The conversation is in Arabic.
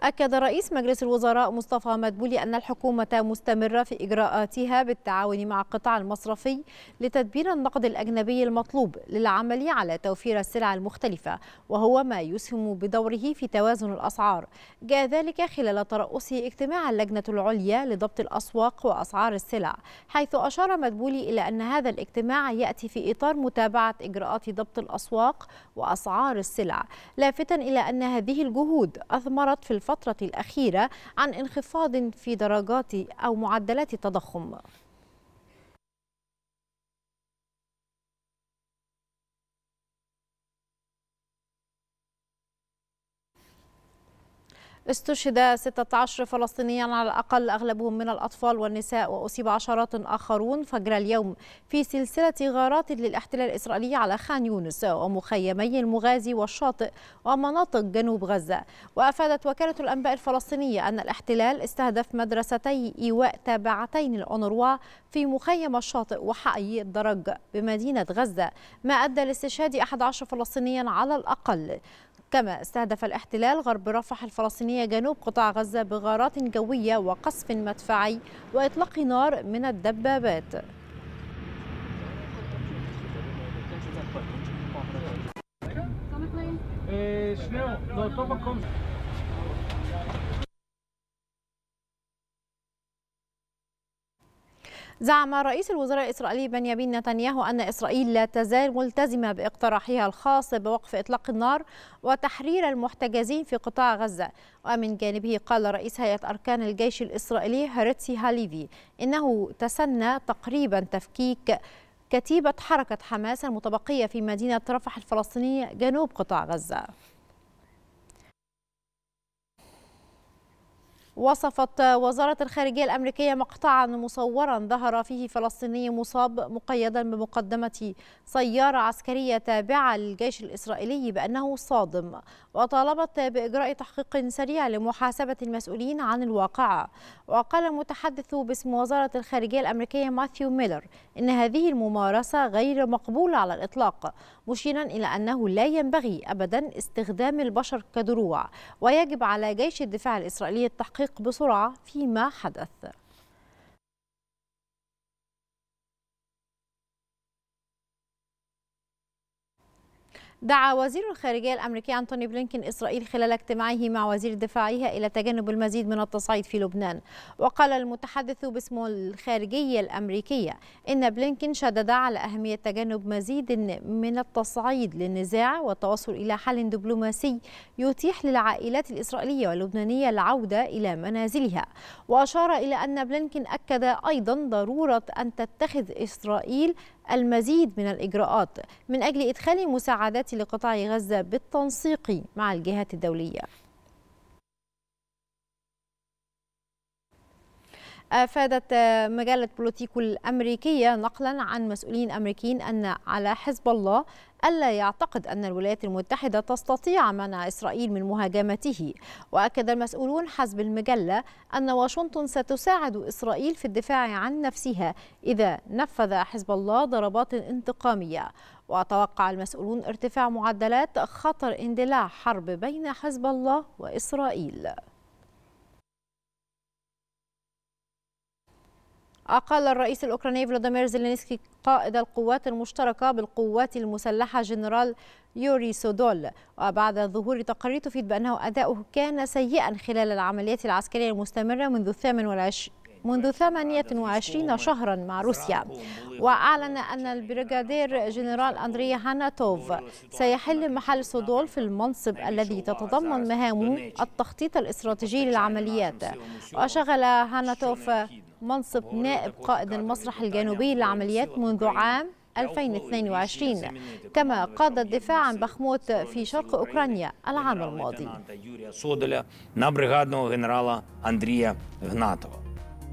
أكد رئيس مجلس الوزراء مصطفى مدبولي أن الحكومة مستمرة في إجراءاتها بالتعاون مع القطاع المصرفي لتدبير النقد الأجنبي المطلوب للعمل على توفير السلع المختلفة وهو ما يسهم بدوره في توازن الأسعار جاء ذلك خلال ترأسه اجتماع اللجنة العليا لضبط الأسواق وأسعار السلع حيث أشار مدبولي إلى أن هذا الاجتماع يأتي في إطار متابعة إجراءات ضبط الأسواق وأسعار السلع لافتا إلى أن هذه الجهود أثمرت في الفترة الأخيرة عن انخفاض في درجات أو معدلات التضخم استشهد 16 فلسطينيا على الأقل أغلبهم من الأطفال والنساء وأصيب عشرات آخرون فجر اليوم في سلسلة غارات للاحتلال الإسرائيلي على خان يونس ومخيمي المغازي والشاطئ ومناطق جنوب غزة وأفادت وكالة الأنباء الفلسطينية أن الاحتلال استهدف مدرستي إيواء تابعتين الأونروا في مخيم الشاطئ وحي الدرج بمدينة غزة ما أدى لاستشهاد 11 فلسطينيا على الأقل كما استهدف الاحتلال غرب رفح الفلسطينية الثانية جنوب قطاع غزة بغارات جوية وقصف مدفعي وإطلاق نار من الدبابات شنو؟ eh, زعم رئيس الوزراء الإسرائيلي بنيامين نتنياهو أن إسرائيل لا تزال ملتزمة باقتراحها الخاص بوقف إطلاق النار وتحرير المحتجزين في قطاع غزة ومن جانبه قال رئيس هيئة أركان الجيش الإسرائيلي هرتسي هاليفي إنه تسنى تقريبا تفكيك كتيبة حركة حماس المتبقية في مدينة رفح الفلسطينية جنوب قطاع غزة وصفت وزارة الخارجية الأمريكية مقطعا مصورا ظهر فيه فلسطيني مصاب مقيدا بمقدمة سيارة عسكرية تابعة للجيش الإسرائيلي بأنه صادم وطالبت بإجراء تحقيق سريع لمحاسبة المسؤولين عن الواقعة وقال المتحدث باسم وزارة الخارجية الأمريكية ماثيو ميلر إن هذه الممارسة غير مقبولة على الإطلاق مشيرا إلى أنه لا ينبغي أبدا استخدام البشر كدروع ويجب على جيش الدفاع الإسرائيلي التحقيق الطريق بسرعة فيما حدث دعا وزير الخارجية الأمريكي أنتوني بلينكين إسرائيل خلال اجتماعه مع وزير دفاعها إلى تجنب المزيد من التصعيد في لبنان وقال المتحدث باسم الخارجية الأمريكية إن بلينكين شدد على أهمية تجنب مزيد من التصعيد للنزاع والتوصل إلى حل دبلوماسي يتيح للعائلات الإسرائيلية واللبنانية العودة إلى منازلها وأشار إلى أن بلينكين أكد أيضا ضرورة أن تتخذ إسرائيل المزيد من الإجراءات من أجل إدخال مساعدات لقطاع غزة بالتنسيق مع الجهات الدولية أفادت مجلة بلوتيكو الأمريكية نقلا عن مسؤولين أمريكيين أن على حزب الله ألا يعتقد أن الولايات المتحدة تستطيع منع إسرائيل من مهاجمته وأكد المسؤولون حسب المجلة أن واشنطن ستساعد إسرائيل في الدفاع عن نفسها إذا نفذ حزب الله ضربات انتقامية وتوقع المسؤولون ارتفاع معدلات خطر اندلاع حرب بين حزب الله وإسرائيل أقال الرئيس الأوكراني فلاديمير زيلينسكي قائد القوات المشتركة بالقوات المسلحة جنرال يوري سودول وبعد ظهور تقارير تفيد بأنه أداؤه كان سيئا خلال العمليات العسكرية المستمرة منذ الثامن منذ 28 شهرا مع روسيا وأعلن أن البريغادير جنرال أندريا هاناتوف سيحل محل سودول في المنصب الذي تتضمن مهامه التخطيط الاستراتيجي للعمليات وشغل هاناتوف منصب نائب قائد المسرح الجنوبي للعمليات منذ عام 2022 كما قاد الدفاع عن بخموت في شرق أوكرانيا العام الماضي